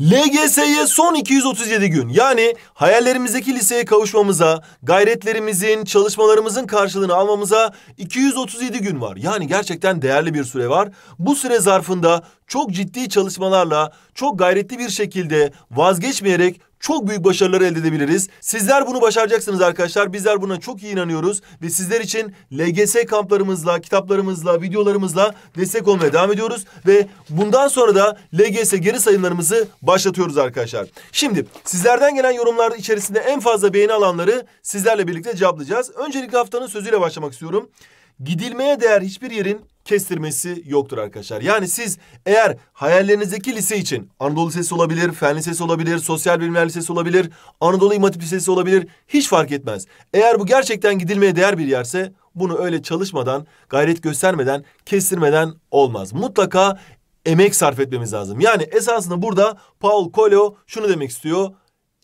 LGS'ye son 237 gün yani hayallerimizdeki liseye kavuşmamıza, gayretlerimizin, çalışmalarımızın karşılığını almamıza 237 gün var. Yani gerçekten değerli bir süre var. Bu süre zarfında çok ciddi çalışmalarla, çok gayretli bir şekilde vazgeçmeyerek çok büyük başarılar elde edebiliriz. Sizler bunu başaracaksınız arkadaşlar. Bizler buna çok iyi inanıyoruz ve sizler için LGS kamplarımızla, kitaplarımızla, videolarımızla destek olmaya devam ediyoruz ve bundan sonra da LGS geri sayımlarımızı başlatıyoruz arkadaşlar. Şimdi sizlerden gelen yorumlar içerisinde en fazla beğeni alanları sizlerle birlikte cevaplayacağız. Öncelikle haftanın sözüyle başlamak istiyorum. Gidilmeye değer hiçbir yerin kestirmesi yoktur arkadaşlar. Yani siz eğer hayallerinizdeki lise için Anadolu Lisesi olabilir, Fen Lisesi olabilir, Sosyal Bilimler Lisesi olabilir, Anadolu İmam Lisesi olabilir hiç fark etmez. Eğer bu gerçekten gidilmeye değer bir yerse bunu öyle çalışmadan, gayret göstermeden, kestirmeden olmaz. Mutlaka emek sarf etmemiz lazım. Yani esasında burada Paul Coelho şunu demek istiyor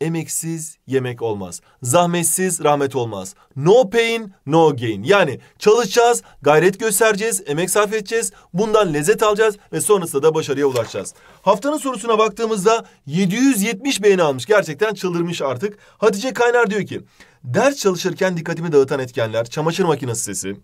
emeksiz yemek olmaz. Zahmetsiz rahmet olmaz. No pain, no gain. Yani çalışacağız, gayret göstereceğiz, emek sarf edeceğiz. Bundan lezzet alacağız ve sonrasında da başarıya ulaşacağız. Haftanın sorusuna baktığımızda 770 beğeni almış. Gerçekten çıldırmış artık. Hatice Kaynar diyor ki, ders çalışırken dikkatimi dağıtan etkenler, çamaşır makinesi sesi,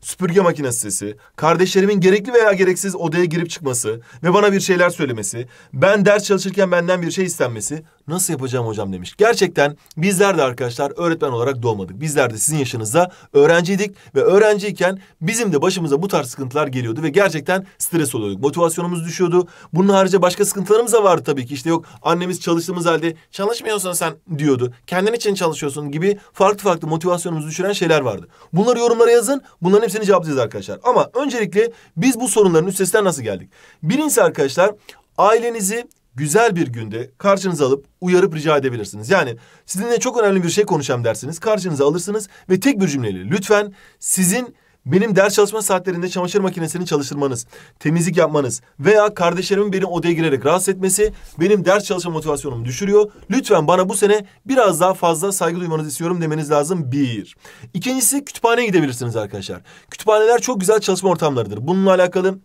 süpürge makinesi sesi, kardeşlerimin gerekli veya gereksiz odaya girip çıkması ve bana bir şeyler söylemesi, ben ders çalışırken benden bir şey istenmesi nasıl yapacağım hocam demiş. Gerçekten bizler de arkadaşlar öğretmen olarak doğmadık. Bizler de sizin yaşınızda öğrenciydik ve öğrenciyken bizim de başımıza bu tarz sıkıntılar geliyordu ve gerçekten stres oluyorduk. Motivasyonumuz düşüyordu. Bunun harici başka sıkıntılarımız da vardı tabii ki. İşte yok annemiz çalıştığımız halde çalışmıyorsun sen diyordu. Kendin için çalışıyorsun gibi farklı farklı motivasyonumuzu düşüren şeyler vardı. Bunları yorumlara yazın. Bunu Bunların hepsini cevaplayacağız arkadaşlar. Ama öncelikle biz bu sorunların üstesinden nasıl geldik? Birincisi arkadaşlar ailenizi güzel bir günde karşınıza alıp uyarıp rica edebilirsiniz. Yani sizinle çok önemli bir şey konuşacağım dersiniz. Karşınıza alırsınız ve tek bir cümleyle lütfen sizin benim ders çalışma saatlerinde çamaşır makinesini çalıştırmanız, temizlik yapmanız veya kardeşlerimin beni odaya girerek rahatsız etmesi benim ders çalışma motivasyonumu düşürüyor. Lütfen bana bu sene biraz daha fazla saygı duymanızı istiyorum demeniz lazım bir. İkincisi kütüphaneye gidebilirsiniz arkadaşlar. Kütüphaneler çok güzel çalışma ortamlarıdır. Bununla alakalı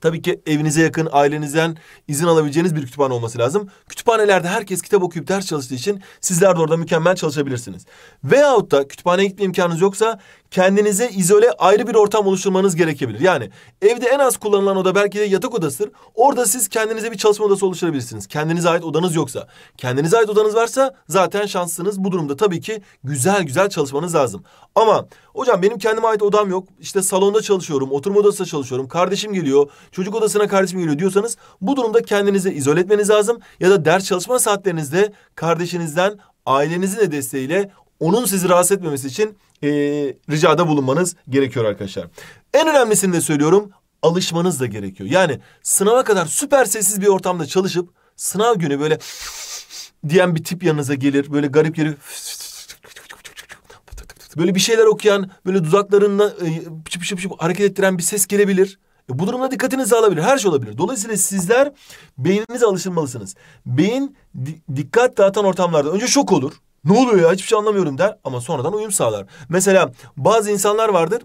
Tabii ki evinize yakın ailenizden izin alabileceğiniz bir kütüphane olması lazım. Kütüphanelerde herkes kitap okuyup ders çalıştığı için sizler de orada mükemmel çalışabilirsiniz. Veyahut da kütüphaneye gitme imkanınız yoksa kendinize izole ayrı bir ortam oluşturmanız gerekebilir. Yani evde en az kullanılan oda belki de yatak odasıdır. Orada siz kendinize bir çalışma odası oluşturabilirsiniz. Kendinize ait odanız yoksa. Kendinize ait odanız varsa zaten şanslısınız. Bu durumda tabii ki güzel güzel çalışmanız lazım. Ama hocam benim kendime ait odam yok. İşte salonda çalışıyorum, oturma odasında çalışıyorum. Kardeşim geliyor, çocuk odasına kardeşim geliyor diyorsanız bu durumda kendinizi izole etmeniz lazım ya da ders çalışma saatlerinizde kardeşinizden ailenizin de desteğiyle onun sizi rahatsız etmemesi için e, ricada bulunmanız gerekiyor arkadaşlar. En önemlisini de söylüyorum alışmanız da gerekiyor. Yani sınava kadar süper sessiz bir ortamda çalışıp sınav günü böyle diyen bir tip yanınıza gelir. Böyle garip geri böyle bir şeyler okuyan, böyle dudaklarında e, pışıp pışıp pışıp hareket ettiren bir ses gelebilir. E, bu durumda dikkatinizi alabilir. Her şey olabilir. Dolayısıyla sizler beyninize alışılmalısınız. Beyin di dikkat dağıtan ortamlarda önce şok olur. Ne oluyor ya hiçbir şey anlamıyorum der ama sonradan uyum sağlar. Mesela bazı insanlar vardır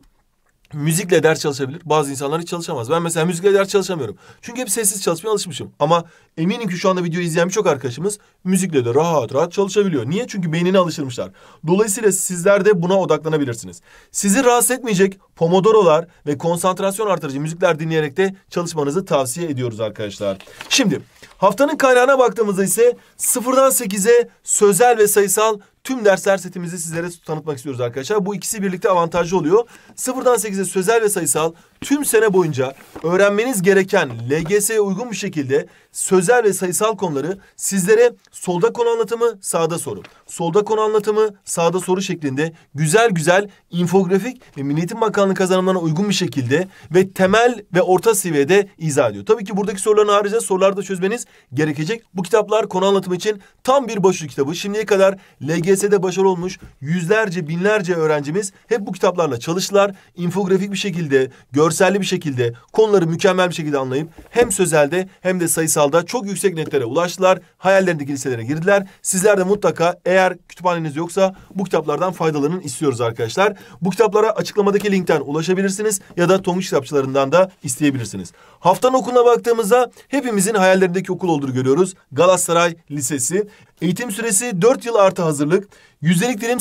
müzikle ders çalışabilir. Bazı insanlar hiç çalışamaz. Ben mesela müzikle ders çalışamıyorum. Çünkü hep sessiz çalışmaya alışmışım. Ama eminim ki şu anda videoyu izleyen birçok arkadaşımız müzikle de rahat rahat çalışabiliyor. Niye? Çünkü beynine alışmışlar. Dolayısıyla sizler de buna odaklanabilirsiniz. Sizi rahatsız etmeyecek pomodorolar ve konsantrasyon artırıcı müzikler dinleyerek de çalışmanızı tavsiye ediyoruz arkadaşlar. Şimdi haftanın kaynağına baktığımızda ise sıfırdan sekize sözel ve sayısal tüm dersler setimizi sizlere tanıtmak istiyoruz arkadaşlar. Bu ikisi birlikte avantajlı oluyor. Sıfırdan sekize sözel ve sayısal tüm sene boyunca öğrenmeniz gereken LGS'ye uygun bir şekilde sözel ve sayısal konuları sizlere solda konu anlatımı, sağda soru. Solda konu anlatımı, sağda soru şeklinde güzel güzel infografik ve Milli Eğitim Bakanlığı kazanımlarına uygun bir şekilde ve temel ve orta seviyede izah ediyor. Tabii ki buradaki soruların harici sorularda çözmeniz gerekecek. Bu kitaplar konu anlatımı için tam bir başlık kitabı. Şimdiye kadar LGS LGS'de başarılı olmuş yüzlerce, binlerce öğrencimiz hep bu kitaplarla çalıştılar. İnfografik bir şekilde, görselli bir şekilde, konuları mükemmel bir şekilde anlayıp hem sözelde hem de sayısalda çok yüksek netlere ulaştılar. Hayallerindeki liselere girdiler. Sizler de mutlaka eğer kütüphaneniz yoksa bu kitaplardan faydalanın istiyoruz arkadaşlar. Bu kitaplara açıklamadaki linkten ulaşabilirsiniz ya da Tonguç kitapçılarından da isteyebilirsiniz. Haftanın okuluna baktığımızda hepimizin hayallerindeki okul olduğunu görüyoruz. Galatasaray Lisesi. Eğitim süresi 4 yıl artı hazırlık. Yüzdelik dilim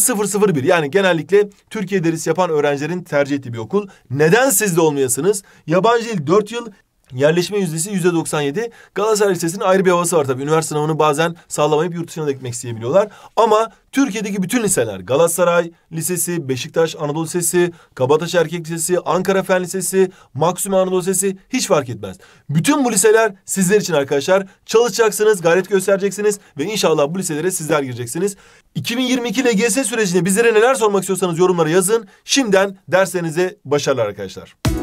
001 yani genellikle Türkiye derisi yapan öğrencilerin tercih ettiği bir okul. Neden siz de olmayasınız? Yabancı dil 4 yıl, Yerleşme yüzdesi yüzde 97. Galatasaray Lisesi'nin ayrı bir havası var tabii. Üniversite sınavını bazen sağlamayıp yurt dışına da gitmek isteyebiliyorlar. Ama Türkiye'deki bütün liseler Galatasaray Lisesi, Beşiktaş Anadolu Lisesi, Kabataş Erkek Lisesi, Ankara Fen Lisesi, Maksimum Anadolu Lisesi hiç fark etmez. Bütün bu liseler sizler için arkadaşlar. Çalışacaksınız, gayret göstereceksiniz ve inşallah bu liselere sizler gireceksiniz. 2022 LGS sürecinde bizlere neler sormak istiyorsanız yorumlara yazın. Şimdiden derslerinize başarılar arkadaşlar.